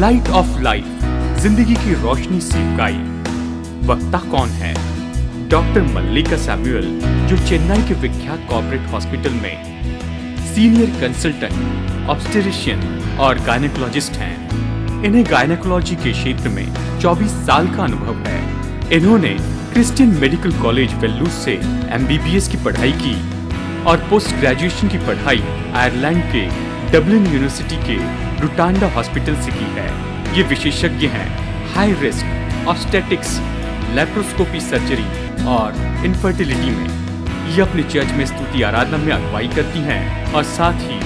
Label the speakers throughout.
Speaker 1: Light of life जिंदगी की रोशनी सीख सीपकाई वक्ता कौन है डॉक्टर मल्लिका सैम्यूअल जो चेन्नई के विख्यात कॉर्पोरेट हॉस्पिटल में सीनियर कंसल्टेंट ऑब्स्टेरिशियन और गायनेकोलॉजिस्ट हैं इन्हें गायनेकोलॉजी के क्षेत्र में 24 साल का अनुभव है इन्होंने क्रिस्टियन मेडिकल कॉलेज वेल्लूज से एमबीबीएस की पढ़ाई की और पोस्ट ग्रेजुएशन की पढ़ाई आयरलैंड के डब्लिन यूनिवर्सिटी के रुटांडा हॉस्पिटल से की है ये विशेषज्ञ हैं high risk obstetrics laparoscopy surgery और इनफर्टिलिटी में ये अपने चर्च में स्तुति आराधना में अगुवाई करती हैं और साथ ही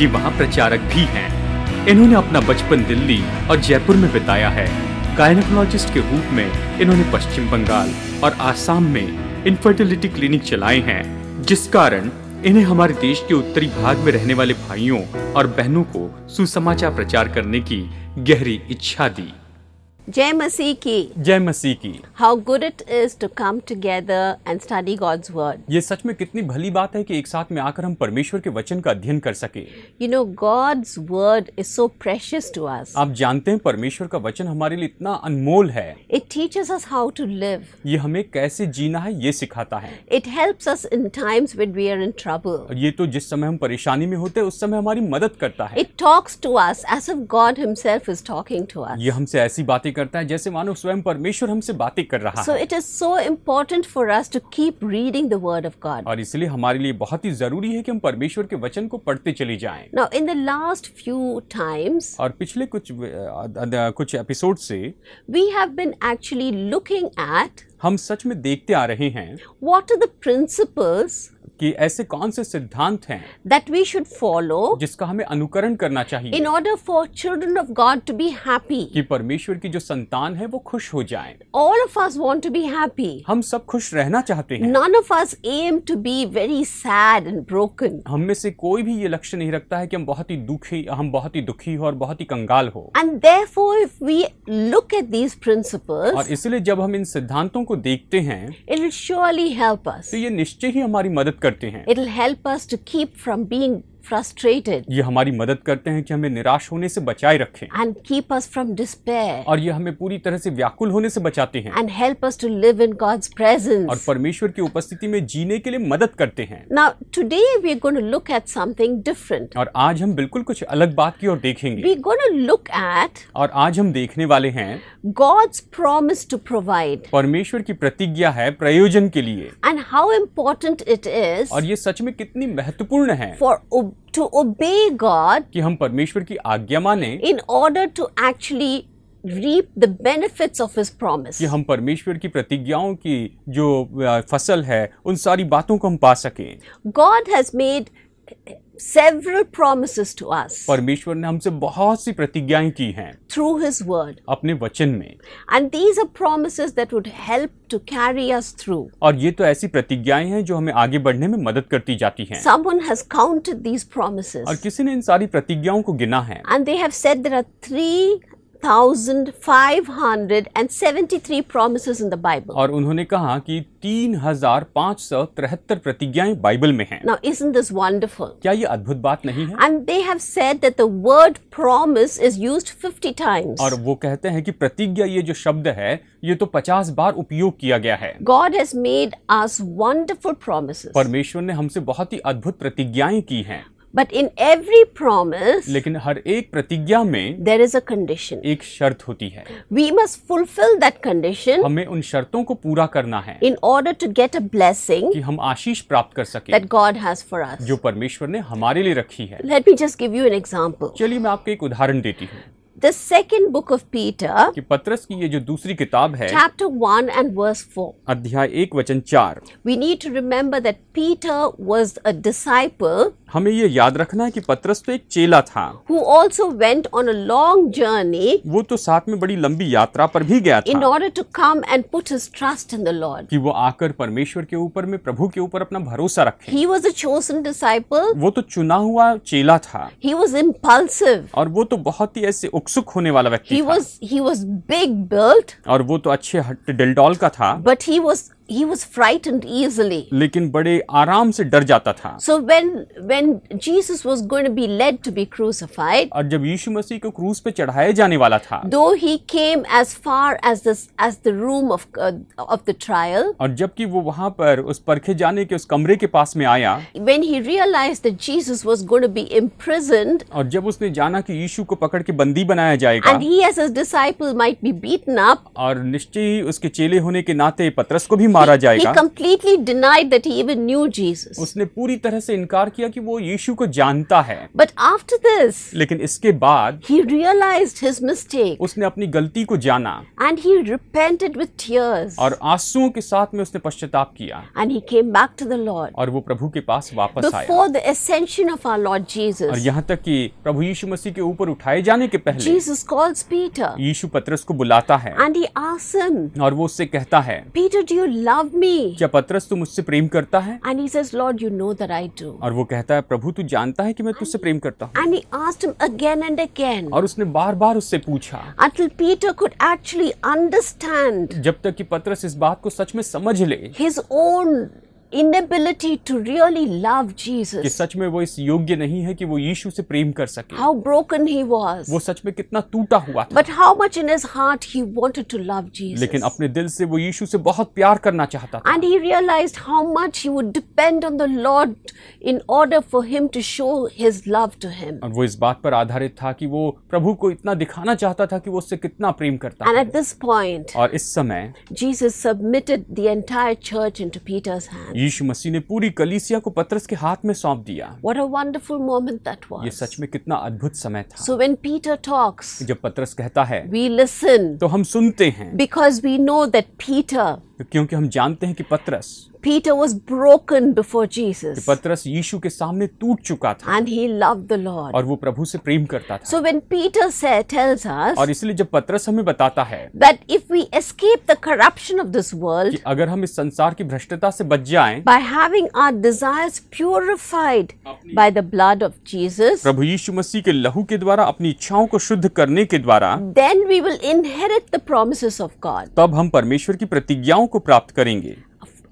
Speaker 1: ये वहाँ प्रचारक भी हैं इन्होंने अपना बचपन दिल्ली और जयपुर में बिताया है गायनकोलॉजिस्ट के रूप में इन्होंने पश्चिम बंगाल और आसाम में इनफर्टिलिटी क्लिनिक चलाए हैं जिस कारण इन्हें हमारे देश के उत्तरी भाग में रहने वाले भाइयों और बहनों को सुसमाचार प्रचार करने की गहरी इच्छा दी
Speaker 2: जय मसीह की
Speaker 1: जय मसीह की
Speaker 2: how good it is to come together and study God's word
Speaker 1: ये सच में कितनी भली बात है कि एक साथ में आकर हम परमेश्वर के वचन का अध्ययन कर सके
Speaker 2: you know God's word is so precious to us
Speaker 1: आप जानते हैं परमेश्वर का वचन हमारे लिए इतना अनमोल है
Speaker 2: it teaches us how to live
Speaker 1: ये हमें कैसे जीना है ये सिखाता है
Speaker 2: it helps us in times when we are in trouble
Speaker 1: ये तो जिस समय हम परेशानी में होते हैं उस समय हमारी मदद करता है
Speaker 2: it talks to us as if God himself is talking to us
Speaker 1: ये हमसे ऐसी बातें करता है जैसे मानो स्वयं परमेश्वर हमसे बातें कर रहा so है
Speaker 2: it is so important for us to keep reading the word of God
Speaker 1: और इसलिए हमारे लिए बहुत ही जरूरी है कि हम परमेश्वर के वचन को पढ़ते चले जाएं
Speaker 2: now in the last few times
Speaker 1: और पिछले कुछ कुछ एपिसोड से we have been actually looking at हम सच में देखते आ रहे हैं
Speaker 2: वॉट आर द प्रिंसिपल्स
Speaker 1: कि ऐसे कौन से सिद्धांत हैं दैट वी शुड फॉलो जिसका हमें अनुकरण करना चाहिए in order for children of God to be happy कि परमेश्वर की जो संतान है वो खुश हो जाए
Speaker 2: all of us want to be happy
Speaker 1: हम सब खुश रहना चाहते हैं none
Speaker 2: of us aim to be very sad and
Speaker 1: broken हम में से कोई भी ये लक्ष्य नहीं रखता है कि हम बहुत ही दुखी हम बहुत ही दुखी हो और बहुत ही कंगाल हो
Speaker 2: and therefore if we look at these principles और
Speaker 1: इसलिए जब हम इन सिद्धांतों को देखते हैं it
Speaker 2: will surely help us
Speaker 1: तो ये निश्चय ही हमारी मदद कर करते हैं
Speaker 2: it help us to keep from being frustrated.
Speaker 1: ये हमारी मदद करते हैं कि हमें निराश होने से बचाए रखें. And
Speaker 2: keep us from despair.
Speaker 1: और ये हमें पूरी तरह से व्याकुल होने से बचाते हैं.
Speaker 2: And help us to
Speaker 1: live in God's presence. और परमेश्वर की उपस्थिति में जीने के लिए मदद करते हैं.
Speaker 2: Now today we are going to look at something different.
Speaker 1: और आज हम बिल्कुल कुछ अलग बात की ओर देखेंगे. We
Speaker 2: are going to look at.
Speaker 1: और आज हम देखने वाले हैं.
Speaker 2: God's promise to provide.
Speaker 1: परमेश्वर की प्रतिज्ञा है प्रयोजन के लिए.
Speaker 2: And how important it is. और
Speaker 1: ये सच में कितनी महत्वपूर्ण है. For
Speaker 2: obedience to obey God
Speaker 1: कि हम परमेश्वर की आज्ञा माने
Speaker 2: in order to actually reap the benefits of his promise कि
Speaker 1: हम परमेश्वर की प्रतिज्ञाओं की जो फसल है उन सारी बातों को हम पा सकें
Speaker 2: God has made several promises to us.
Speaker 1: परमेश्वर ने हमसे बहुत सी प्रतिज्ञाएं की हैं. Through His Word. अपने वचन में.
Speaker 2: And these are promises that would help to carry us through.
Speaker 1: और ये तो ऐसी प्रतिज्ञाएं हैं जो हमें आगे बढ़ने में मदद करती जाती हैं.
Speaker 2: Someone has counted these promises. और
Speaker 1: किसी ने इन सारी प्रतिज्ञाओं को गिना है.
Speaker 2: And they have said there are three 1573 promises in the Bible.
Speaker 1: और उन्होंने कहा कि 3573 प्रतिज्ञाएं बाइबल में हैं।
Speaker 2: Now isn't this wonderful?
Speaker 1: क्या ये अद्भुत बात नहीं है?
Speaker 2: And they have said that the word promise is used 50 times. और
Speaker 1: वो कहते हैं कि प्रतिज्ञा ये जो शब्द है ये तो 50 बार उपयोग किया गया है।
Speaker 2: God has made us wonderful promises.
Speaker 1: परमेश्वर ने हमसे बहुत ही अद्भुत प्रतिज्ञाएं की हैं।
Speaker 2: बट इन एवरी promise,
Speaker 1: लेकिन हर एक प्रतिज्ञा में देर इज अ कंडीशन एक शर्त होती है
Speaker 2: We must fulfill that condition.
Speaker 1: हमें उन शर्तों को पूरा करना है in order to get a blessing कि हम आशीष प्राप्त कर सके that
Speaker 2: God has for us.
Speaker 1: जो परमेश्वर ने हमारे लिए रखी है let just give an example चलिए मैं आपको एक उदाहरण देती हूँ the second book of Peter कि पत्रस की ये जो दूसरी किताब है chapter
Speaker 2: one and verse four
Speaker 1: अध्याय एक वचन चार
Speaker 2: we need to remember that Peter was a disciple
Speaker 1: हमें ये याद रखना है कि पत्रस तो एक चेला था
Speaker 2: who also went on a long
Speaker 1: journey वो तो साथ में बड़ी लंबी यात्रा पर भी गया था in
Speaker 2: order to come and put his trust in the Lord
Speaker 1: कि वो आकर परमेश्वर के ऊपर में प्रभु के ऊपर अपना भरोसा रखे
Speaker 2: he was a chosen disciple
Speaker 1: वो तो चुना हुआ चेला था
Speaker 2: ही वाज इंपल्सिव
Speaker 1: और वो तो बहुत ही ऐसे उक्स सुकसुक होने वाला व्यक्ति he was,
Speaker 2: he was big built,
Speaker 1: और वो तो अच्छे डिल्डॉल का था
Speaker 2: but he was he was frightened easily.
Speaker 1: लेकिन बड़े आराम से डर जाता था.
Speaker 2: So when when Jesus was going to be led to be crucified.
Speaker 1: और जब यीशु मसीह को क्रूस पे चढ़ाए जाने वाला था.
Speaker 2: Though he came as far as this as the room of uh, of the trial.
Speaker 1: और जबकि वो वहाँ पर उस परखे जाने के उस कमरे के पास में आया.
Speaker 2: When he realized that Jesus was going to be imprisoned.
Speaker 1: और जब उसने जाना कि यीशु को पकड़ के बंदी बनाया जाएगा. And
Speaker 2: he as his disciple might be beaten up.
Speaker 1: और निश्चय ही उसके चेले होने के नाते पतरस को भी मारा जाएगा
Speaker 2: completely denied that he even knew Jesus
Speaker 1: उसने पूरी तरह से इनकार किया कि वो यीशु को जानता है
Speaker 2: बट आफ्टर दिस
Speaker 1: लेकिन इसके बाद ही रियलाइज्ड हिज मिस्टेक उसने अपनी गलती को जाना
Speaker 2: and he repented with tears
Speaker 1: और आंसुओं के साथ में उसने पश्चाताप किया
Speaker 2: and he came back to the Lord
Speaker 1: और वो प्रभु के पास वापस आया
Speaker 2: before the ascension of our Lord Jesus और
Speaker 1: यहां तक कि प्रभु यीशु मसीह के ऊपर उठाए जाने के पहले जीसस
Speaker 2: कॉल्स पीटर
Speaker 1: यीशु पतरस को बुलाता है
Speaker 2: एंड ही आस्क्स हिम
Speaker 1: और वो उससे कहता है
Speaker 2: Peter do you love me.
Speaker 1: क्या पतरस तू मुझसे प्रेम करता है
Speaker 2: And he says, Lord, you know that I do.
Speaker 1: और वो कहता है प्रभु तू जानता है कि मैं तुझसे प्रेम करता हूँ
Speaker 2: And he asked him again and again.
Speaker 1: और उसने बार बार उससे पूछा Until Peter
Speaker 2: could actually understand
Speaker 1: जब तक कि पतरस इस बात को सच में समझ ले
Speaker 2: his own inability to really love Jesus. कि
Speaker 1: सच में वो इस योग्य नहीं है कि वो यीशु से प्रेम कर सके. How
Speaker 2: broken he was. वो
Speaker 1: सच में कितना टूटा हुआ था. But
Speaker 2: how much in his heart he wanted to love Jesus. लेकिन
Speaker 1: अपने दिल से वो यीशु से बहुत प्यार करना चाहता था.
Speaker 2: And he realized how much he would depend on the Lord in order for him to show his love to him.
Speaker 1: और वो इस बात पर आधारित था कि वो प्रभु को इतना दिखाना चाहता था कि वो उससे कितना प्रेम करता. And
Speaker 2: at this point.
Speaker 1: और इस समय.
Speaker 2: Jesus submitted the entire church into Peter's
Speaker 1: hands. यीशु मसीह ने पूरी कलीसिया को पतरस के हाथ में सौंप दिया
Speaker 2: What a wonderful moment that was.
Speaker 1: ये सच में कितना अद्भुत समय
Speaker 2: था So when Peter talks,
Speaker 1: जब पतरस कहता है
Speaker 2: we listen,
Speaker 1: तो हम सुनते हैं
Speaker 2: Because we know that Peter,
Speaker 1: क्योंकि हम जानते हैं कि पतरस
Speaker 2: Peter was broken before Jesus.
Speaker 1: पतरस यीशु के सामने टूट चुका था. And
Speaker 2: he loved the Lord. और
Speaker 1: वो प्रभु से प्रेम करता था.
Speaker 2: So when Peter said, tells us. और
Speaker 1: इसलिए जब पतरस हमें बताता है.
Speaker 2: That if we escape the corruption of this world.
Speaker 1: कि अगर हम इस संसार की भ्रष्टता से बच जाएं.
Speaker 2: By having our desires purified by the blood of Jesus.
Speaker 1: प्रभु यीशु मसीह के लहू के द्वारा अपनी इच्छाओं को शुद्ध करने के द्वारा.
Speaker 2: Then we will inherit the promises of God.
Speaker 1: तब हम परमेश्वर की प्रतिज्ञाओं को प्राप्त करेंगे.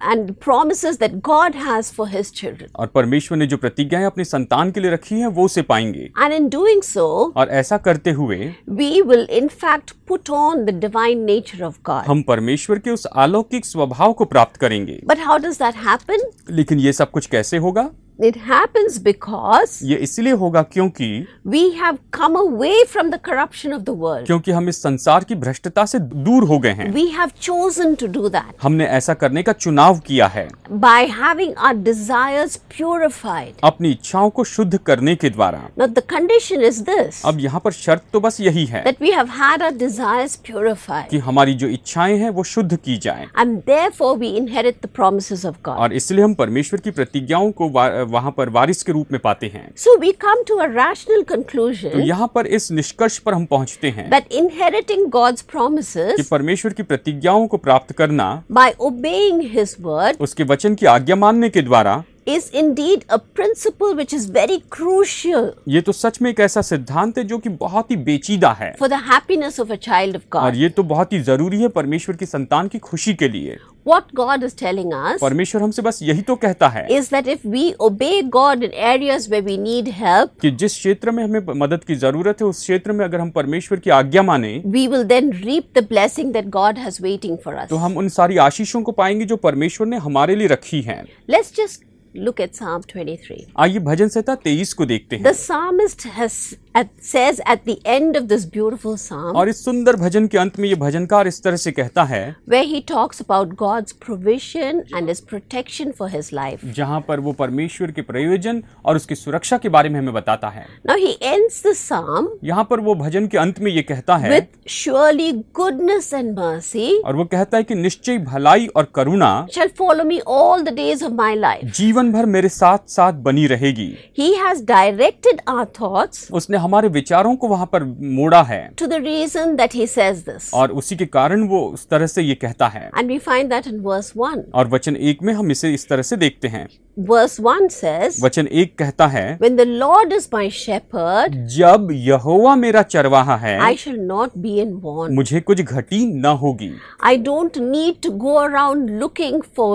Speaker 2: and promises that God has for His children.
Speaker 1: और परमेश्वर ने जो प्रतिज्ञाएं अपने संतान के लिए रखी हैं वो उसे पाएंगे
Speaker 2: And in doing so,
Speaker 1: और ऐसा करते हुए
Speaker 2: we will in fact put on the divine nature of God.
Speaker 1: हम परमेश्वर के उस अलौकिक स्वभाव को प्राप्त करेंगे
Speaker 2: But how does that happen?
Speaker 1: लेकिन ये सब कुछ कैसे होगा
Speaker 2: It happens because
Speaker 1: ये इसलिए होगा क्योंकि
Speaker 2: we have come away from the corruption of the world. क्योंकि
Speaker 1: हम इस संसार की भ्रष्टता से दूर हो गए हैं.
Speaker 2: We have chosen to do that.
Speaker 1: हमने ऐसा करने का चुनाव किया है.
Speaker 2: By having our desires purified.
Speaker 1: अपनी इच्छाओं को शुद्ध करने के द्वारा.
Speaker 2: Now the condition is this.
Speaker 1: अब यहाँ पर शर्त तो बस यही है. That
Speaker 2: we have had our desires purified.
Speaker 1: कि हमारी जो इच्छाएं हैं वो शुद्ध की जाएं.
Speaker 2: And therefore we inherit the promises of God.
Speaker 1: और इसलिए हम परमेश्वर की प्रतिज्ञाओं को वहाँ पर वारिस के रूप में पाते हैं
Speaker 2: so we come to a rational conclusion तो
Speaker 1: यहाँ पर इस निष्कर्ष पर हम पहुँचते हैं बट
Speaker 2: इनहेरिटिंग गॉड्स प्रोमिस
Speaker 1: परमेश्वर की प्रतिज्ञाओं को प्राप्त करना
Speaker 2: बाय ओबेइंग हिज वर्ड
Speaker 1: उसके वचन की आज्ञा मानने के द्वारा
Speaker 2: is indeed a principle which is very crucial.
Speaker 1: ये तो सच में एक ऐसा सिद्धांत है जो कि बहुत ही बेचीदा है
Speaker 2: For the happiness of a child of God. और
Speaker 1: ये तो बहुत ही जरूरी है परमेश्वर की संतान की खुशी के लिए
Speaker 2: what God is telling us
Speaker 1: परमेश्वर हमसे बस यही तो कहता है
Speaker 2: is that if we obey God in areas where we need help
Speaker 1: कि जिस क्षेत्र में हमें मदद की जरूरत है उस क्षेत्र में अगर हम परमेश्वर की आज्ञा माने
Speaker 2: we will then reap the blessing that God has waiting for us तो
Speaker 1: हम उन सारी आशीषों को पाएंगे जो परमेश्वर ने हमारे लिए रखी हैं
Speaker 2: let's just look at Psalm 23.
Speaker 1: आइए भजन संहिता 23 को देखते हैं. The
Speaker 2: psalmist has at, says at the end of this beautiful psalm. और
Speaker 1: इस सुंदर भजन के अंत में ये भजनकार इस तरह से कहता है.
Speaker 2: Where he talks about God's provision and His protection for his life.
Speaker 1: जहाँ पर वो परमेश्वर के प्रयोजन और उसकी सुरक्षा के बारे में हमें बताता है.
Speaker 2: Now he ends the psalm.
Speaker 1: यहाँ पर वो भजन के अंत में ये कहता है. With
Speaker 2: surely goodness and mercy.
Speaker 1: और वो कहता है कि निश्चय भलाई और करुणा.
Speaker 2: Shall follow me all the days of my life.
Speaker 1: जीवन जीवन भर मेरे साथ साथ बनी रहेगी
Speaker 2: he has directed our thought
Speaker 1: उसने हमारे विचारों को वहाँ पर मोड़ा है
Speaker 2: to the reason that he says this
Speaker 1: और उसी के कारण वो उस तरह से ये कहता है
Speaker 2: and we find that in verse one
Speaker 1: और वचन एक में हम इसे इस तरह से देखते हैं
Speaker 2: verse 1 says
Speaker 1: वचन एक कहता है
Speaker 2: when the lord is my shepherd
Speaker 1: जब यहोवा मेरा चरवाहा है i
Speaker 2: shall not be in want मुझे
Speaker 1: कुछ घटी ना होगी
Speaker 2: i don't need to go around looking for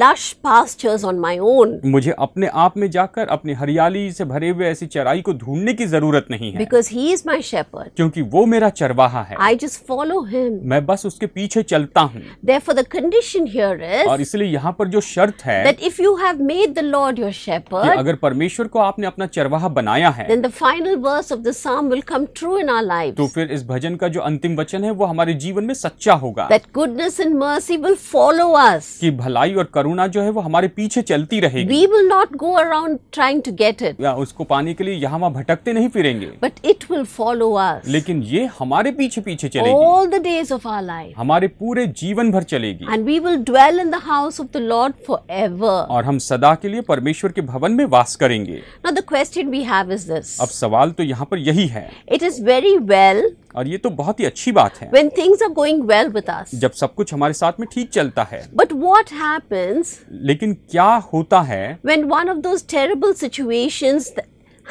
Speaker 2: lush pastures on my own
Speaker 1: मुझे अपने आप में जाकर अपनी हरियाली से भरे हुए ऐसी चराई को ढूंढने की जरूरत नहीं है
Speaker 2: because he is my shepherd
Speaker 1: क्योंकि वो मेरा चरवाहा है
Speaker 2: i just follow him
Speaker 1: मैं बस उसके पीछे चलता हूँ
Speaker 2: therefore the condition here is और
Speaker 1: इसलिए यहाँ पर जो शर्त है that
Speaker 2: if you have made the Lord your shepherd अगर
Speaker 1: परमेश्वर को आपने अपना चरवाहा बनाया है then
Speaker 2: the final verse of the psalm will come true in our life तो
Speaker 1: फिर इस भजन का जो अंतिम वचन है वो हमारे जीवन में सच्चा होगा that
Speaker 2: goodness and mercy will follow
Speaker 1: us कि भलाई और करुणा जो है वो हमारे पीछे चलती रहेगी
Speaker 2: we will not go around trying to get it
Speaker 1: या उसको पाने के लिए यहाँ वहाँ भटकते नहीं फिरेंगे
Speaker 2: but it will follow us
Speaker 1: लेकिन ये हमारे पीछे पीछे चलेगी
Speaker 2: all the days of our life
Speaker 1: हमारे पूरे जीवन भर चलेगी
Speaker 2: and we will dwell in the house of the Lord forever
Speaker 1: और हम सदा सदा के लिए परमेश्वर के भवन में वास करेंगे
Speaker 2: क्वेश्चन
Speaker 1: अब सवाल तो यहाँ पर यही है
Speaker 2: इट इज वेरी वेल
Speaker 1: और ये तो बहुत ही अच्छी बात है
Speaker 2: When things are going well with us,
Speaker 1: जब सब कुछ हमारे साथ में ठीक चलता है
Speaker 2: बट वॉट happens?
Speaker 1: लेकिन क्या होता है
Speaker 2: When one of those terrible situations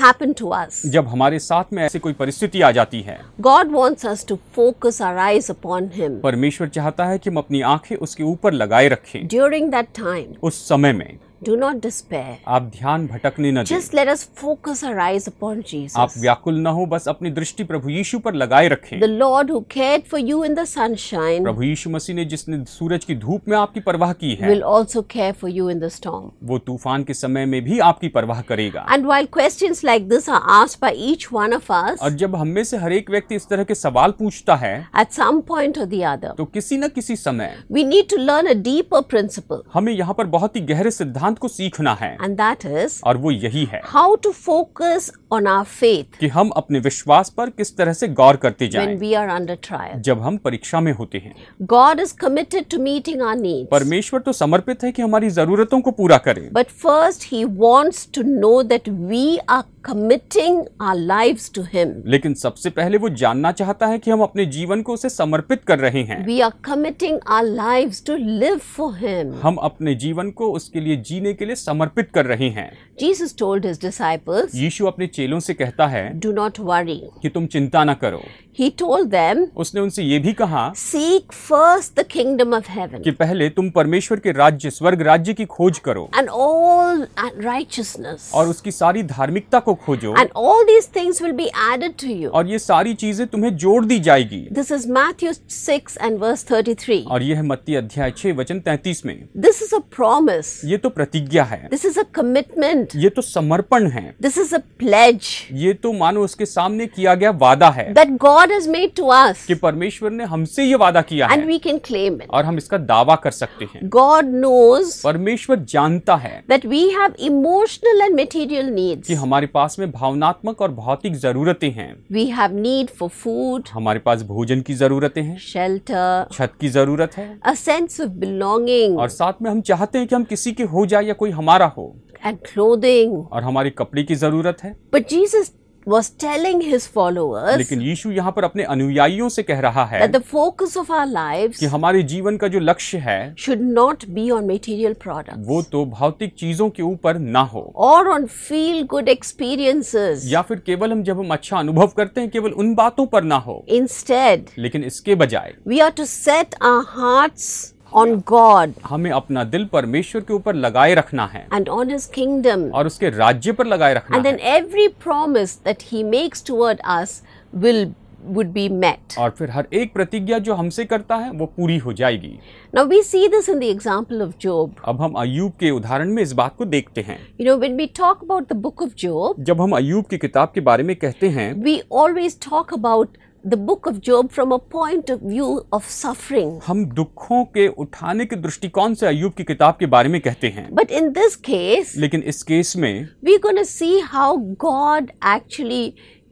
Speaker 2: happen to us,
Speaker 1: जब हमारे साथ में ऐसी कोई परिस्थिति आ जाती है
Speaker 2: God wants us to focus our eyes upon him.
Speaker 1: परमेश्वर चाहता है कि हम अपनी आंखें उसके ऊपर लगाए रखें
Speaker 2: ड्यूरिंग दैट टाइम
Speaker 1: उस समय में
Speaker 2: डू नॉट डिस्पेयर
Speaker 1: आप ध्यान भटकने न just
Speaker 2: let us focus our eyes upon Jesus आप
Speaker 1: व्याकुल न हो बस अपनी दृष्टि प्रभु यीशु पर लगाए रखें the
Speaker 2: Lord who cared for you in the sunshine प्रभु
Speaker 1: यीशु मसीह ने जिसने सूरज की धूप में आपकी परवाह की है will
Speaker 2: also care for you in the storm
Speaker 1: वो तूफान के समय में भी आपकी परवाह करेगा
Speaker 2: and while questions like this are asked by each one of us और
Speaker 1: जब हम में से हर एक व्यक्ति इस तरह के सवाल पूछता है
Speaker 2: at some point or the other
Speaker 1: तो किसी न किसी समय
Speaker 2: we need to learn a deeper principle
Speaker 1: हमें यहाँ पर बहुत ही गहरे सिद्धांत सिद्धांत को सीखना है
Speaker 2: एंड दैट इज
Speaker 1: और वो यही है
Speaker 2: how to focus on our faith
Speaker 1: कि हम अपने विश्वास पर किस तरह से गौर करते जाएं when
Speaker 2: we are under trial
Speaker 1: जब हम परीक्षा में होते हैं
Speaker 2: God is committed to meeting our needs
Speaker 1: परमेश्वर तो समर्पित है कि हमारी जरूरतों को पूरा करे
Speaker 2: but first he wants to know that we are committing our lives to him
Speaker 1: लेकिन सबसे पहले वो जानना चाहता है कि हम अपने जीवन को उसे समर्पित कर रहे हैं
Speaker 2: we are committing our lives to live for him
Speaker 1: हम अपने जीवन को उसके लिए जीने जीने के लिए समर्पित कर रहे हैं
Speaker 2: Jesus told his disciples,
Speaker 1: यीशु अपने चेलों से कहता है Do not worry. कि तुम चिंता ना करो
Speaker 2: He told them,
Speaker 1: उसने उनसे ये भी कहा
Speaker 2: Seek first the kingdom of heaven. कि
Speaker 1: पहले तुम परमेश्वर के राज्य स्वर्ग राज्य की खोज करो
Speaker 2: And all righteousness. और उसकी
Speaker 1: सारी धार्मिकता को खोजो And
Speaker 2: all these things will be added to you.
Speaker 1: और ये सारी चीजें तुम्हें जोड़ दी जाएगी
Speaker 2: This is Matthew 6 and verse 33.
Speaker 1: और यह मत्ती अध्याय 6 वचन 33 में This is a promise. ये तो प्रतिज्ञा है दिस इज अ कमिटमेंट ये तो समर्पण है दिस इज अ प्लेज ये तो मानो उसके सामने किया गया वादा है that God is made to us कि परमेश्वर ने हमसे ये वादा किया and
Speaker 2: we can claim
Speaker 1: it और हम इसका दावा कर सकते हैं गॉड नोज परमेश्वर जानता है
Speaker 2: that we have emotional and material
Speaker 1: needs कि हमारे पास में भावनात्मक और भौतिक जरूरतें हैं
Speaker 2: we have need for food
Speaker 1: हमारे पास भोजन की जरूरतें हैं
Speaker 2: शेल्टर
Speaker 1: छत की जरूरत है
Speaker 2: अ सेंस ऑफ बिलोंगिंग
Speaker 1: और साथ में हम चाहते हैं कि हम किसी के हो जाए जाए या कोई हमारा हो
Speaker 2: एंड क्लोदिंग
Speaker 1: और हमारी कपड़े की जरूरत है
Speaker 2: but Jesus was telling his followers
Speaker 1: लेकिन यीशु यहाँ पर अपने अनुयायियों से कह रहा है that the
Speaker 2: focus of our lives कि
Speaker 1: हमारे जीवन का जो लक्ष्य है
Speaker 2: should not be on material products
Speaker 1: वो तो भौतिक चीजों के ऊपर ना हो
Speaker 2: और ऑन फील गुड एक्सपीरियंसेस
Speaker 1: या फिर केवल हम जब हम अच्छा अनुभव करते हैं केवल उन बातों पर ना हो instead लेकिन इसके बजाय we are to set our hearts on God हमें अपना दिल परमेश्वर के ऊपर लगाए रखना है एंड ऑन हिज किंगडम और उसके राज्य पर लगाए रखना and then
Speaker 2: every promise that he makes toward us will would be met
Speaker 1: और फिर हर एक प्रतिज्ञा जो हमसे करता है वो पूरी हो जाएगी now we C this in the example of job अब हम अय्यूब के उदाहरण में इस बात को देखते हैं
Speaker 2: you know when we talk about the
Speaker 1: book of job जब हम अय्यूब की किताब के बारे में कहते हैं
Speaker 2: we always talk about the book of Job from a point of view of suffering.
Speaker 1: हम दुखों के उठाने के दृष्टिकोण से अय्यूब की किताब के बारे में कहते हैं
Speaker 2: But in this case,
Speaker 1: लेकिन इस केस में
Speaker 2: we're going to see how God actually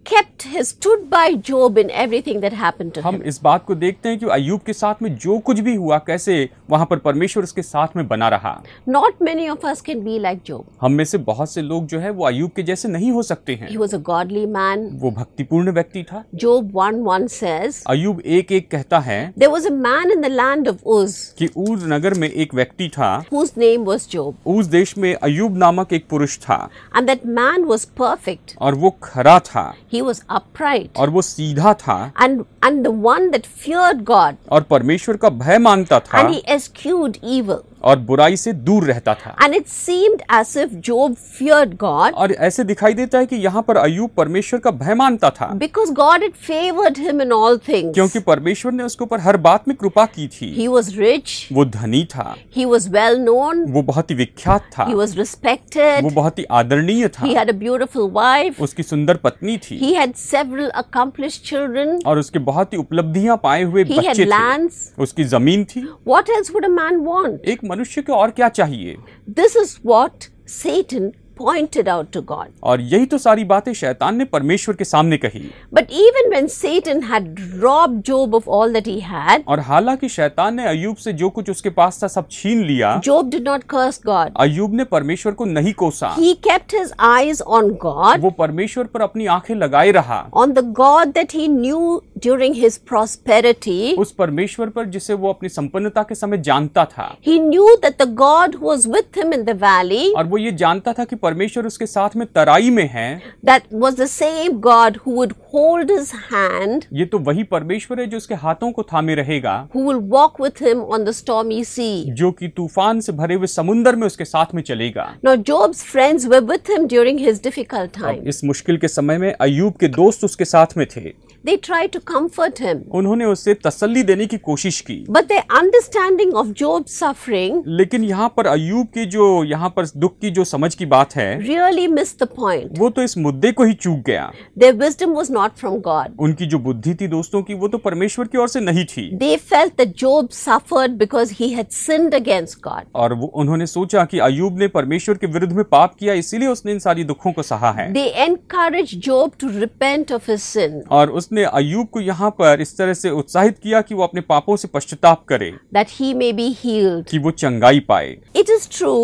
Speaker 2: kept his stood by Job in everything that happened to हम him.
Speaker 1: is baat ko dekhte hain ki ayub ke sath mein jo kuch bhi hua kaise wahan par parmeshwar uske sath mein bana raha
Speaker 2: Not many of us can be like Job.
Speaker 1: hum mein se bahut se log jo hai wo ayub ke jaise nahi ho sakte hain He
Speaker 2: was a godly man.
Speaker 1: wo bhakti purna vyakti tha
Speaker 2: Job 1:1 says.
Speaker 1: ayub एक एक कहता है
Speaker 2: There was a man in the land of Uz.
Speaker 1: ki uz nagar mein ek vyakti tha
Speaker 2: Whose name was Job.
Speaker 1: uz desh mein ayub namak ek purush tha
Speaker 2: And that man was perfect.
Speaker 1: aur wo khara tha
Speaker 2: He was upright.
Speaker 1: और वो सीधा था
Speaker 2: and and the one that feared God.
Speaker 1: और परमेश्वर का भय मानता था. And he
Speaker 2: eschewed
Speaker 1: evil. और बुराई से दूर रहता था
Speaker 2: and it seemed as if Job feared God और
Speaker 1: ऐसे दिखाई देता है कि यहाँ पर अयूब परमेश्वर का भय मानता था
Speaker 2: because God it favoured him in all thing क्योंकि
Speaker 1: परमेश्वर ने उसके ऊपर हर बात में कृपा की थी ही
Speaker 2: वॉज रिच
Speaker 1: वो धनी था
Speaker 2: ही वॉज वेल नोन
Speaker 1: वो बहुत ही विख्यात था ही वॉज
Speaker 2: रिस्पेक्टेड
Speaker 1: वो बहुत ही आदरणीय था he had a
Speaker 2: beautiful wife
Speaker 1: उसकी सुंदर पत्नी थी he
Speaker 2: had several accomplished children
Speaker 1: और उसके बहुत ही उपलब्धियां पाए हुए बच्चे थे उसकी जमीन थी
Speaker 2: what else would a man want
Speaker 1: एक मनुष्य को और क्या चाहिए
Speaker 2: this is what Satan pointed out to God.
Speaker 1: और यही तो सारी बातें शैतान ने परमेश्वर के सामने कही
Speaker 2: But even when Satan had robbed Job of all that he had,
Speaker 1: और हालांकि शैतान ने अयूब से जो कुछ उसके पास था सब छीन लिया
Speaker 2: Job did not curse God.
Speaker 1: Ayub ने परमेश्वर को नहीं कोसा He
Speaker 2: kept his eyes
Speaker 1: on God. वो परमेश्वर पर अपनी आंखें लगाए रहा On the God that he knew during his prosperity us parmeshwar par jise wo apni sampannata ke samay janta tha he
Speaker 2: knew that the god who was with him in the valley
Speaker 1: aur wo ye janta tha ki parmeshwar uske sath mein tarai mein hai
Speaker 2: that was the same god who would hold his hand
Speaker 1: ye to wahi parmeshwar hai jo uske haathon ko thame rahega
Speaker 2: who will walk with him on the stormy sea
Speaker 1: jo ki toofan se bhare hue samundar mein uske sath mein chalega
Speaker 2: now job's friends were with him during his difficult time
Speaker 1: is mushkil ke samay mein ayub ke dost uske sath mein the
Speaker 2: they try to comfort him
Speaker 1: unhone usse tasalli dene ki koshish ki
Speaker 2: but the understanding of Job's suffering
Speaker 1: lekin yahan par ayub की jo yahan par dukh ki jo samajh ki baat hai
Speaker 2: really missed the point
Speaker 1: wo to is mudde ko hi chook gaya
Speaker 2: their wisdom was not from God
Speaker 1: unki jo buddhi thi doston ki wo to parmeshwar ki or se nahi thi
Speaker 2: they felt that Job suffered because he had sinned against
Speaker 1: God aur wo unhone socha ki ayub ne parmeshwar ke विरुद्ध में पाप किया इसीलिए उसने इन सारी दुखों को सहा है they
Speaker 2: encouraged Job to repent of his sin
Speaker 1: और उस उसने अयूब को यहाँ पर इस तरह से उत्साहित किया कि वो अपने पापों से पश्चाताप करे
Speaker 2: that he may be healed
Speaker 1: कि वो चंगाई पाए इट इज ट्रू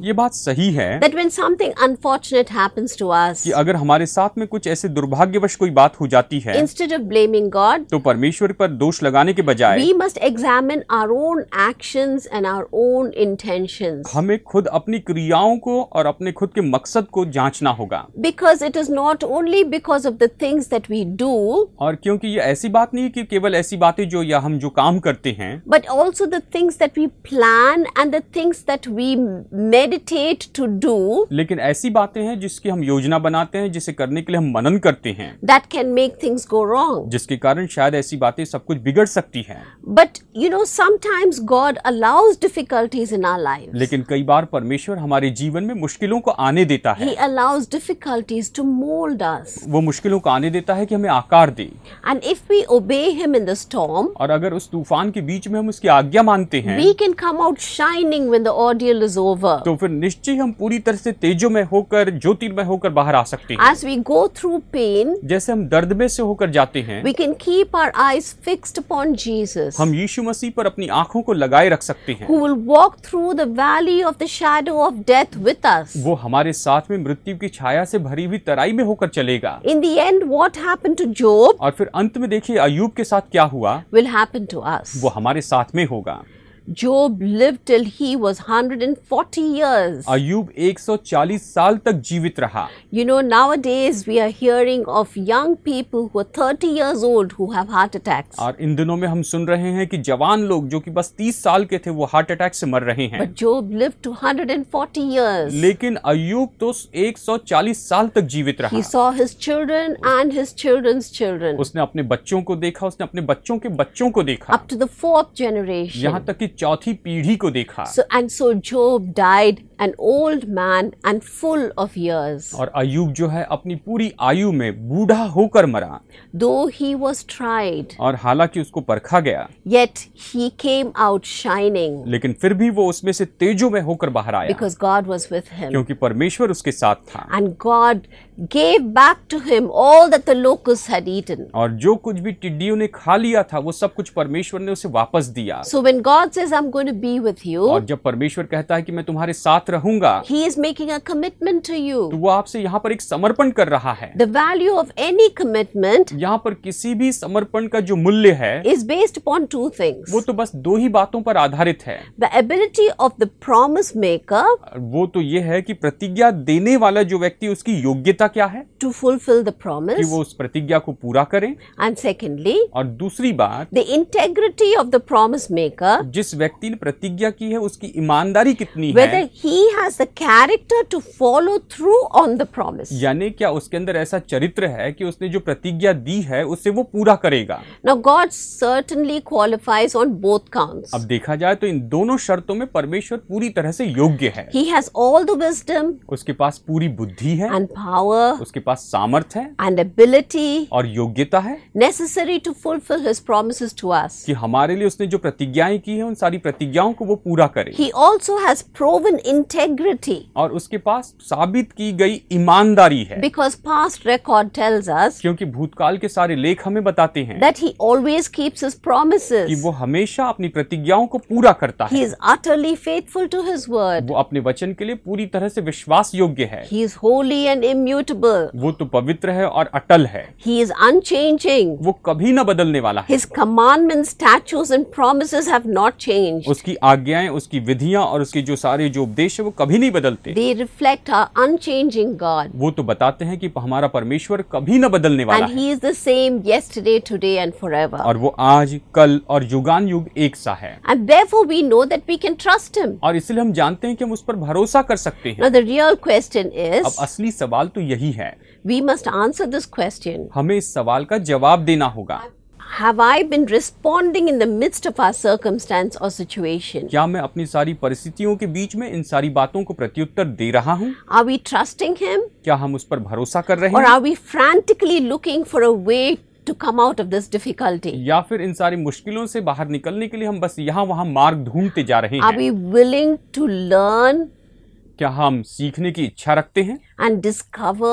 Speaker 1: ये बात सही है that
Speaker 2: when something unfortunate happens to us, कि
Speaker 1: अगर हमारे साथ में कुछ ऐसे दुर्भाग्यवश कोई बात हो जाती है
Speaker 2: instead ऑफ ब्लेमिंग गॉड
Speaker 1: तो परमेश्वर पर दोष लगाने के बजाय we
Speaker 2: must examine our own actions and our own intentions.
Speaker 1: हमें खुद अपनी क्रियाओं को और अपने खुद के मकसद को जांचना होगा
Speaker 2: because it is not only because of the things that we do
Speaker 1: और क्योंकि ये ऐसी बात नहीं है की केवल ऐसी बातें जो या हम जो काम करते हैं
Speaker 2: but also the things that we plan and the things that we may meditate to do
Speaker 1: लेकिन ऐसी बातें हैं जिसकी हम योजना बनाते हैं जिसे करने के लिए हम मनन करते हैं
Speaker 2: that can make things go wrong
Speaker 1: जिसके कारण शायद ऐसी बातें सब कुछ बिगड़ सकती हैं
Speaker 2: but you know sometimes God allows difficulties in our life
Speaker 1: लेकिन कई बार परमेश्वर हमारे जीवन में मुश्किलों को आने देता है he
Speaker 2: allows difficulties to mould us
Speaker 1: वो मुश्किलों को आने देता है कि हमें आकार दे
Speaker 2: and if we obey him in the storm
Speaker 1: और अगर उस तूफान के बीच में हम उसकी आज्ञा मानते हैं we
Speaker 2: can come out shining when the ordeal is over
Speaker 1: तो फिर निश्चय हम पूरी तरह से तेजो में होकर ज्योतिर्मय होकर बाहर आ सकते हैं as
Speaker 2: we go through pain
Speaker 1: जैसे हम दर्द में से होकर जाते हैं we
Speaker 2: can keep our eyes fixed upon Jesus हम
Speaker 1: यीशु मसीह पर अपनी आंखों को लगाए रख सकते हैं
Speaker 2: walk through the valley of the shadow of death with us
Speaker 1: वो हमारे साथ में मृत्यु की छाया से भरी हुई तराई में होकर चलेगा
Speaker 2: in the end what happened to Job
Speaker 1: और फिर अंत में देखिए अय्यूब के साथ क्या हुआ
Speaker 2: विल हैपन टू अस
Speaker 1: वो हमारे साथ में होगा
Speaker 2: Job lived till he was 140 years.
Speaker 1: Ayub 140 साल तक जीवित रहा.
Speaker 2: You know nowadays we are hearing of young people who are 30 years old who have heart attacks.
Speaker 1: और इन दिनों में हम सुन रहे हैं कि जवान लोग जो कि बस 30 साल के थे वो हार्ट अटैक से मर रहे हैं. But
Speaker 2: Job lived to 140 years.
Speaker 1: लेकिन अय्यूब तो 140 साल तक जीवित रहा. He
Speaker 2: saw his children and his children's children.
Speaker 1: उसने अपने बच्चों को देखा, उसने अपने बच्चों के बच्चों को देखा.
Speaker 2: Up to the fourth generation. यहाँ
Speaker 1: तक कि चौथी पीढ़ी को देखा
Speaker 2: and so Job died an old man and full of years
Speaker 1: और अयुब जो है अपनी पूरी आयु में बूढ़ा होकर मरा
Speaker 2: दो ही वॉज ट्राइड
Speaker 1: और हालांकि उसको परखा गया
Speaker 2: yet he came out shining
Speaker 1: लेकिन फिर भी वो उसमें से तेजो में होकर बाहर आया
Speaker 2: because God was with him क्योंकि
Speaker 1: परमेश्वर उसके साथ था
Speaker 2: and God gave back to him all the locus और
Speaker 1: जो कुछ भी टिड्डियों ने खा लिया था वो सब कुछ परमेश्वर ने उसे वापस दिया
Speaker 2: सो व्हेन गॉड सेज
Speaker 1: जब परमेश्वर कहता है की मैं तुम्हारे साथ रहूंगा he is
Speaker 2: making a commitment to you
Speaker 1: वो आपसे यहाँ पर एक समर्पण कर रहा है the value of any commitment यहाँ पर किसी भी समर्पण का जो मूल्य है is based upon two things वो तो बस दो ही बातों पर आधारित है the ability
Speaker 2: of the promise maker
Speaker 1: वो तो ये है की प्रतिज्ञा देने वाला जो व्यक्ति उसकी योग्यता क्या है
Speaker 2: टू फुलफिल द प्रोमिस वो
Speaker 1: उस प्रतिज्ञा को पूरा करे
Speaker 2: एंड सेकेंडली और
Speaker 1: दूसरी बात the
Speaker 2: integrity of the promise maker
Speaker 1: जिस व्यक्ति ने प्रतिज्ञा की है उसकी ईमानदारी कितनी Whether है
Speaker 2: he has the character to follow through on the promise.
Speaker 1: यानी क्या उसके अंदर ऐसा चरित्र है कि उसने जो प्रतिज्ञा दी है उसे वो पूरा करेगा
Speaker 2: Now God certainly qualifies on both counts. अब
Speaker 1: देखा जाए तो इन दोनों शर्तों में परमेश्वर पूरी तरह से योग्य है He has all the wisdom. उसके पास पूरी बुद्धि है and power. उसके पास सामर्थ है and ability. और योग्यता है necessary to fulfill his promises to us. कि हमारे लिए उसने जो प्रतिज्ञाएं की हैं उन सारी प्रतिज्ञाओं को वो पूरा करे
Speaker 2: He also has proven in integrity.
Speaker 1: और उसके पास साबित की गई ईमानदारी है
Speaker 2: because past record tells us
Speaker 1: क्योंकि भूतकाल के सारे लेख हमें बताते हैं that
Speaker 2: he always keeps his promises कि
Speaker 1: वो हमेशा अपनी प्रतिज्ञाओं को पूरा करता है he is
Speaker 2: utterly faithful to his word
Speaker 1: वो अपने वचन के लिए पूरी तरह से विश्वास योग्य है
Speaker 2: he is holy and immutable
Speaker 1: वो तो पवित्र है और अटल है ही इज अनचेंजिंग वो कभी ना बदलने वाला है
Speaker 2: his commandment statutes and promise have not changed
Speaker 1: उसकी आज्ञाएं उसकी विधियां और उसके जो सारे जो उपदेश उद्देश्य वो कभी नहीं बदलते They
Speaker 2: reflect our unchanging God.
Speaker 1: वो तो बताते हैं कि हमारा परमेश्वर कभी न बदलने वाला And
Speaker 2: he is the same yesterday, today and forever.
Speaker 1: और वो आज कल और युगान युग एक सा है
Speaker 2: And therefore we know that we can trust him.
Speaker 1: और इसलिए हम जानते हैं कि हम उस पर भरोसा कर सकते हैं Now
Speaker 2: the real question is. अब
Speaker 1: असली सवाल तो यही है
Speaker 2: We must answer this question.
Speaker 1: हमें इस सवाल का जवाब देना होगा
Speaker 2: have I been responding in the midst of our circumstances और सिचुएशन
Speaker 1: क्या मैं अपनी सारी परिस्थितियों के बीच में इन सारी बातों को प्रत्युत्तर दे रहा हूँ
Speaker 2: आर वी ट्रस्टिंग हिम
Speaker 1: क्या हम उस पर भरोसा कर रहे हैं और are we
Speaker 2: frantically looking for a way to come out of this difficulty
Speaker 1: या फिर इन सारी मुश्किलों से बाहर निकलने के लिए हम बस यहाँ वहाँ मार्ग ढूंढते जा रहे हैं are we
Speaker 2: willing to learn
Speaker 1: क्या हम सीखने की इच्छा रखते हैं and
Speaker 2: discover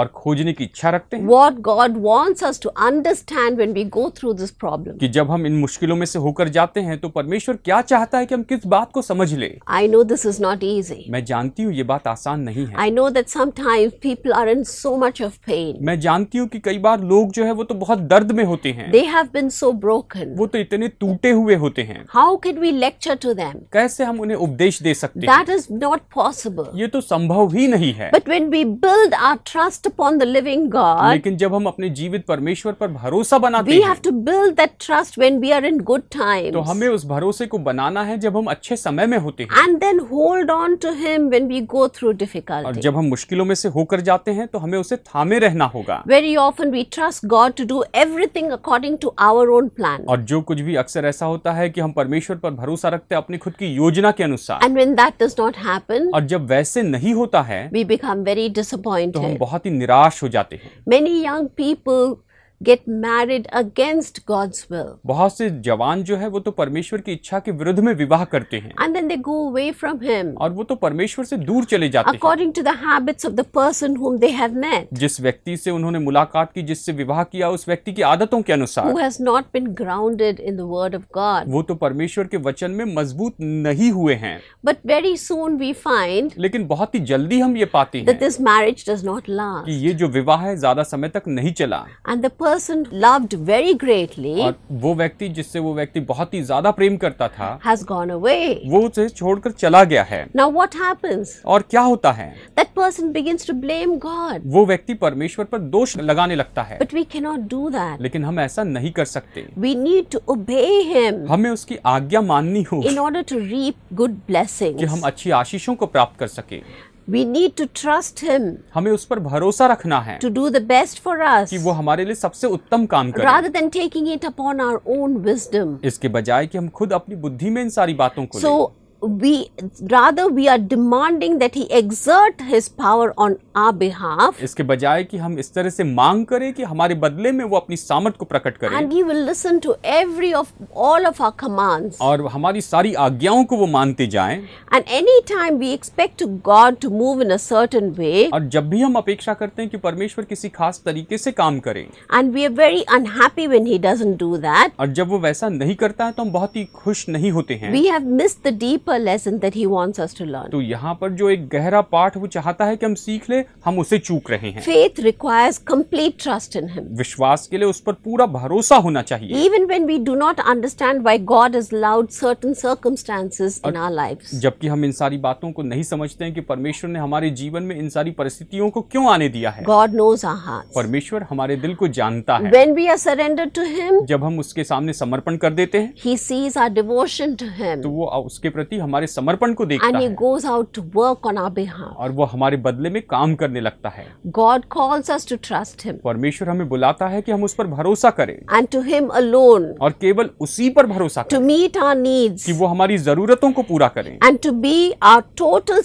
Speaker 1: और खोजने की इच्छा रखते हैं what
Speaker 2: God wants us to understand when we go through this problem
Speaker 1: कि जब हम इन मुश्किलों में से होकर जाते हैं तो परमेश्वर क्या चाहता है कि हम किस बात को समझ ले
Speaker 2: I know this is not easy
Speaker 1: मैं जानती हूँ ये बात आसान नहीं है
Speaker 2: I know that sometimes people are in so much of pain
Speaker 1: मैं जानती हूँ कि कई बार लोग जो है वो तो बहुत दर्द में होते हैं They have been so broken वो तो इतने टूटे हुए होते हैं
Speaker 2: How can we lecture to them
Speaker 1: कैसे हम उन्हें उपदेश दे सकते हैं That is not possible ये तो संभव ही नहीं है But
Speaker 2: when we build our trust upon the living God,
Speaker 1: लेकिन जब हम अपने जीवित परमेश्वर पर भरोसा बनाते we हैं, have
Speaker 2: to build that trust when we are in good times. तो हमें
Speaker 1: उस भरोसे को बनाना है जब हम अच्छे समय में होते हैं
Speaker 2: and then hold on to him when we go through difficulty. और जब
Speaker 1: हम मुश्किलों में से होकर जाते हैं तो हमें उसे थामे रहना होगा
Speaker 2: Very often we trust God to do everything according to our own plan.
Speaker 1: और जो कुछ भी अक्सर ऐसा होता है कि हम परमेश्वर पर भरोसा रखते हैं अपनी खुद की योजना के अनुसार And
Speaker 2: when that does not happen, और
Speaker 1: जब वैसे नहीं होता है
Speaker 2: we become वेरी डिसअपॉइंट तो
Speaker 1: बहुत ही निराश हो जाते हैं
Speaker 2: many young people get married against God's will
Speaker 1: बहुत से जवान जो है वो तो परमेश्वर की इच्छा के विरुद्ध में विवाह करते हैं
Speaker 2: and then they go away from him
Speaker 1: और वो तो परमेश्वर से दूर चले जाते हैं
Speaker 2: according to the habits of the person whom they have met
Speaker 1: जिस व्यक्ति से उन्होंने मुलाकात की जिससे विवाह किया उस व्यक्ति की आदतों के अनुसार who
Speaker 2: has not been grounded in the word of God
Speaker 1: वो तो परमेश्वर के वचन में मजबूत नहीं हुए हैं
Speaker 2: but very soon we find
Speaker 1: लेकिन बहुत ही जल्दी हम ये पाते हैं
Speaker 2: this marriage does not last
Speaker 1: कि ये जो विवाह है ज्यादा समय तक नहीं चला
Speaker 2: and the person loved very greatly और
Speaker 1: वो व्यक्ति जिससे वो व्यक्ति बहुत ही ज्यादा प्रेम करता था
Speaker 2: has gone away
Speaker 1: वो उसे छोड़कर चला गया है
Speaker 2: now what happens
Speaker 1: और क्या होता है
Speaker 2: that person begins to blame God
Speaker 1: वो व्यक्ति परमेश्वर पर दोष लगाने लगता है but
Speaker 2: we cannot do that
Speaker 1: लेकिन हम ऐसा नहीं कर सकते
Speaker 2: we need to obey him
Speaker 1: हमें उसकी आज्ञा माननी होगी in
Speaker 2: order to reap good
Speaker 1: blessings कि हम अच्छी आशीषों को प्राप्त कर सके we need to trust him हमें उस पर भरोसा रखना है to do the best for us कि वो हमारे लिए सबसे उत्तम काम करे rather
Speaker 2: than taking it upon our own wisdom
Speaker 1: इसके बजाय कि हम खुद अपनी बुद्धि में इन सारी बातों को सो so,
Speaker 2: we rather we are demanding that he exert his power on our behalf
Speaker 1: इसके बजाय कि हम इस तरह से मांग करें कि हमारे बदले में वो अपनी सामर्थ को प्रकट करें and
Speaker 2: he will listen to every of all of our commands
Speaker 1: और हमारी सारी आज्ञाओं को वो मानते जाएं
Speaker 2: and any time we expect to God to move in a certain way
Speaker 1: और जब भी हम अपेक्षा करते हैं कि परमेश्वर किसी खास तरीके से काम करें
Speaker 2: and we are very unhappy when he doesn't do
Speaker 1: that और जब वो वैसा नहीं करता है तो हम बहुत we
Speaker 2: have missed the deep deeper lesson that he wants us to learn.
Speaker 1: तो यहाँ पर जो एक गहरा पाठ वो चाहता है कि हम सीख ले हम उसे चूक रहे हैं Faith
Speaker 2: requires complete trust in him.
Speaker 1: विश्वास के लिए उस पर पूरा भरोसा होना चाहिए
Speaker 2: Even when we do not understand why God has allowed certain circumstances in our lives.
Speaker 1: जबकि हम इन सारी बातों को नहीं समझते हैं कि परमेश्वर ने हमारे जीवन में इन सारी परिस्थितियों को क्यों आने दिया है
Speaker 2: God knows our hearts.
Speaker 1: परमेश्वर हमारे दिल को जानता है When we are surrendered to him, जब हम उसके सामने समर्पण कर देते हैं He sees our devotion to him. तो वो उसके प्रति हमारे समर्पण को देखता है
Speaker 2: goes out to work on our behalf.
Speaker 1: और वो हमारे बदले में काम करने लगता है
Speaker 2: God calls us to trust him
Speaker 1: परमेश्वर हमें बुलाता है कि हम उस पर भरोसा करें एंड टू हिम अलोन और केवल उसी पर भरोसा करें to meet our needs. कि वो हमारी जरूरतों को पूरा करें and to be our total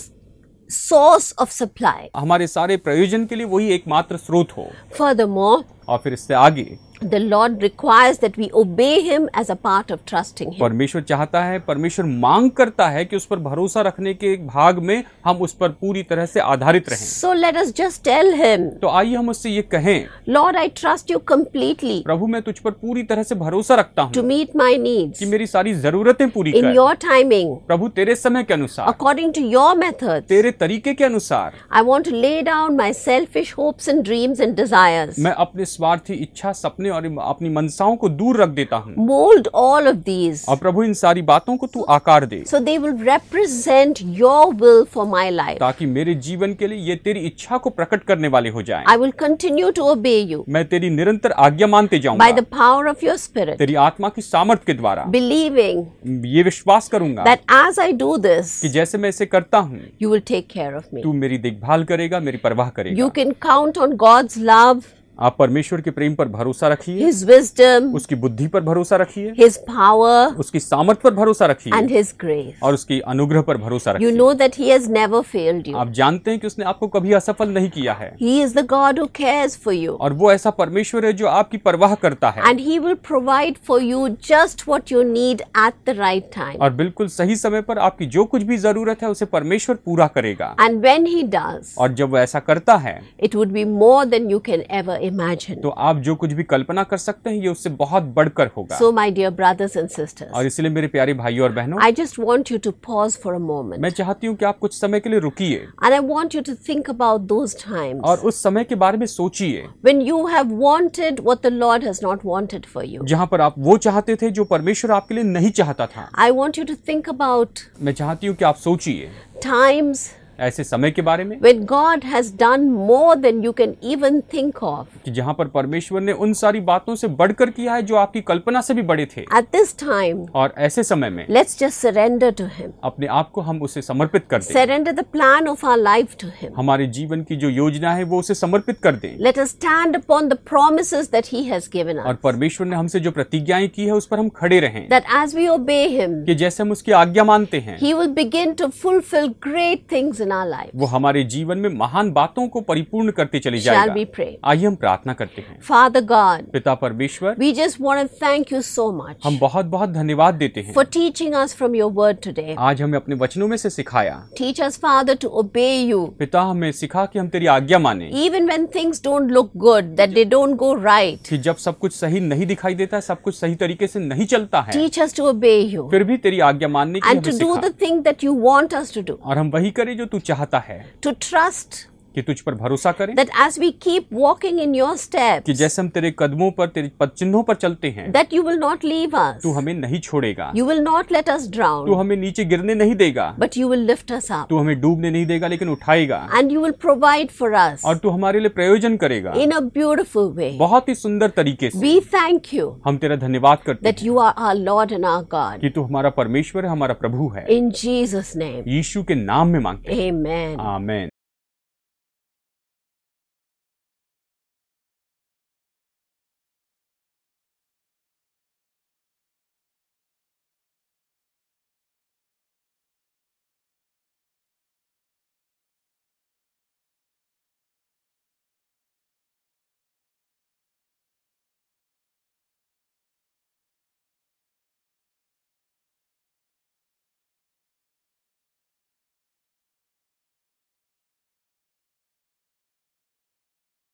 Speaker 1: source of supply हमारे सारे प्रयोजन के लिए वही एकमात्र स्रोत हो
Speaker 2: फर्दर मोर
Speaker 1: और फिर इससे आगे
Speaker 2: the Lord requires that we obey Him as a part of trusting Him.
Speaker 1: परमेश्वर चाहता है परमेश्वर मांग करता है कि उस पर भरोसा रखने के भाग में हम उस पर पूरी तरह से आधारित रहें. So let us just tell Him. तो आइए हम उससे ये कहें. Lord, I trust You completely. प्रभु मैं तुझ पर पूरी तरह से भरोसा रखता हूँ. To meet my needs. कि मेरी सारी जरूरतें पूरी In कर. In Your timing. प्रभु तेरे समय के अनुसार.
Speaker 2: According to Your method.
Speaker 1: तेरे तरीके के अनुसार.
Speaker 2: I want to lay down my selfish hopes and dreams and desires. मैं
Speaker 1: अपने स्वार्थी इच्छा सपने और अपनी मनसाओं को दूर रख देता हूँ
Speaker 2: मोल्ड ऑल ऑफ दीज और
Speaker 1: प्रभु इन सारी बातों को तू आकार दे so
Speaker 2: they will represent your will for my life
Speaker 1: ताकि मेरे जीवन के लिए ये तेरी इच्छा को प्रकट करने वाले हो जाए
Speaker 2: I will continue to obey you
Speaker 1: मैं तेरी निरंतर आज्ञा मानते जाऊँ by
Speaker 2: the power of your spirit
Speaker 1: तेरी आत्मा की सामर्थ के द्वारा
Speaker 2: बिलीविंग
Speaker 1: ये विश्वास करूंगा that
Speaker 2: as I do this
Speaker 1: कि जैसे मैं इसे करता हूँ
Speaker 2: you will take care of me तू
Speaker 1: मेरी देखभाल करेगा मेरी परवाह करेगा
Speaker 2: you can count on God's love
Speaker 1: आप परमेश्वर के प्रेम पर भरोसा रखिए हिज विजडम उसकी बुद्धि पर भरोसा रखिए हिज
Speaker 2: पावर
Speaker 1: उसकी सामर्थ पर भरोसा रखिए एंड
Speaker 2: हिज ग्रेस
Speaker 1: और उसकी अनुग्रह पर भरोसा रखिए you
Speaker 2: know that he has never failed you आप
Speaker 1: जानते हैं कि उसने आपको कभी असफल नहीं किया है
Speaker 2: he is the God who cares for you
Speaker 1: और वो ऐसा परमेश्वर है जो आपकी परवाह करता है and
Speaker 2: he will provide for you just what you need at the right time
Speaker 1: और बिल्कुल सही समय पर आपकी जो कुछ भी जरूरत है उसे परमेश्वर पूरा करेगा
Speaker 2: एंड व्हेन ही डज
Speaker 1: और जब वो ऐसा करता है
Speaker 2: it would be more than you can ever imagine
Speaker 1: तो आप जो कुछ भी कल्पना कर सकते हैं ये उससे बहुत बढ़कर होगा so
Speaker 2: my dear brothers and sisters
Speaker 1: और इसलिए मेरे प्यारे भाई और बहनों
Speaker 2: I just want you to pause for a
Speaker 1: moment मैं चाहती हूँ कि आप कुछ समय के लिए रुकिए
Speaker 2: I want you to think about those
Speaker 1: और उस समय के बारे में सोचिए
Speaker 2: when you have wanted what the Lord has not wanted for you
Speaker 1: जहाँ पर आप वो चाहते थे जो परमेश्वर आपके लिए नहीं चाहता था
Speaker 2: I want you to think about
Speaker 1: मैं चाहती हूँ की आप सोचिए
Speaker 2: टाइम्स
Speaker 1: ऐसे समय के बारे में with
Speaker 2: God has done more than you can even think of
Speaker 1: कि जहां पर परमेश्वर ने उन सारी बातों से बढ़कर किया है जो आपकी कल्पना से भी बड़े थे एट दिस टाइम और ऐसे समय में
Speaker 2: let's just surrender to him
Speaker 1: अपने आप को हम उसे समर्पित कर दें surrender
Speaker 2: the plan of our life to
Speaker 1: him हमारे जीवन की जो योजना है वो उसे समर्पित कर दें
Speaker 2: let us stand upon the promises that he has given us और
Speaker 1: परमेश्वर ने हमसे जो प्रतिज्ञाएं की है उस पर हम खड़े रहें
Speaker 2: that as we obey him
Speaker 1: कि जैसे हम उसकी आज्ञा मानते हैं
Speaker 2: he will begin to fulfil great things in our life
Speaker 1: वो हमारे जीवन में महान बातों को परिपूर्ण करते चले जाए
Speaker 2: आइए
Speaker 1: हम प्रार्थना करते हैं
Speaker 2: फादर गॉड
Speaker 1: पिता परमेश्वर
Speaker 2: we just want thank you so much हम
Speaker 1: बहुत बहुत धन्यवाद देते हैं for
Speaker 2: teaching us from your word today
Speaker 1: आज हमें अपने वचनों में से सिखाया
Speaker 2: teach us Father to obey you
Speaker 1: पिता हमें सिखा की हम तेरी आज्ञा माने
Speaker 2: even when things don't look good that they don't go right
Speaker 1: जब सब कुछ सही नहीं दिखाई देता है सब कुछ सही तरीके ऐसी नहीं चलता है teach
Speaker 2: us to obey you फिर
Speaker 1: भी तेरी आज्ञा मानने की and to do
Speaker 2: thing that you want us to do
Speaker 1: और हम वही करें जो टू चाहता है
Speaker 2: टू ट्रस्ट
Speaker 1: कि तुझ पर भरोसा करें that
Speaker 2: as we keep walking in your step कि
Speaker 1: जैसे हम तेरे कदमों पर तेरे पदचिन्हों पर चलते हैं
Speaker 2: that you will not leave us तू
Speaker 1: हमें नहीं छोड़ेगा you
Speaker 2: will not let us drown तू हमें
Speaker 1: नीचे गिरने नहीं देगा but
Speaker 2: you will lift us up
Speaker 1: तू हमें डूबने नहीं देगा लेकिन उठाएगा
Speaker 2: and you will provide for us
Speaker 1: और तू हमारे लिए प्रयोजन करेगा इन
Speaker 2: अ ब्यूटीफुल वे
Speaker 1: बहुत ही सुंदर तरीके से
Speaker 2: वी थैंक यू
Speaker 1: हम तेरा धन्यवाद करते
Speaker 2: that you are our Lord and our God
Speaker 1: कि तू हमारा परमेश्वर है हमारा प्रभु है
Speaker 2: इन जीसस नेम
Speaker 1: यीशु के नाम में मांगते हैं आमेन